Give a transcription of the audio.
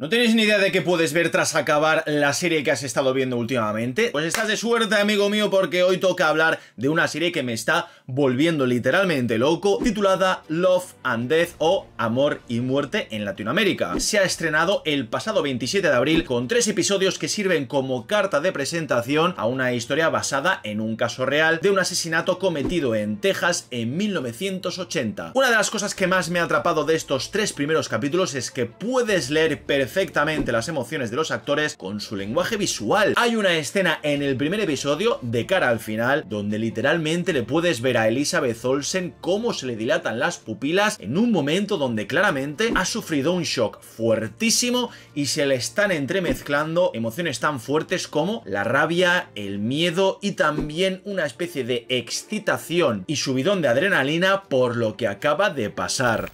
¿No tienes ni idea de qué puedes ver tras acabar la serie que has estado viendo últimamente? Pues estás de suerte, amigo mío, porque hoy toca hablar de una serie que me está volviendo literalmente loco, titulada Love and Death o Amor y Muerte en Latinoamérica. Se ha estrenado el pasado 27 de abril con tres episodios que sirven como carta de presentación a una historia basada en un caso real de un asesinato cometido en Texas en 1980. Una de las cosas que más me ha atrapado de estos tres primeros capítulos es que puedes leer perfectamente las emociones de los actores con su lenguaje visual. Hay una escena en el primer episodio, de cara al final, donde literalmente le puedes ver a Elizabeth Olsen cómo se le dilatan las pupilas en un momento donde claramente ha sufrido un shock fuertísimo y se le están entremezclando emociones tan fuertes como la rabia, el miedo y también una especie de excitación y subidón de adrenalina por lo que acaba de pasar.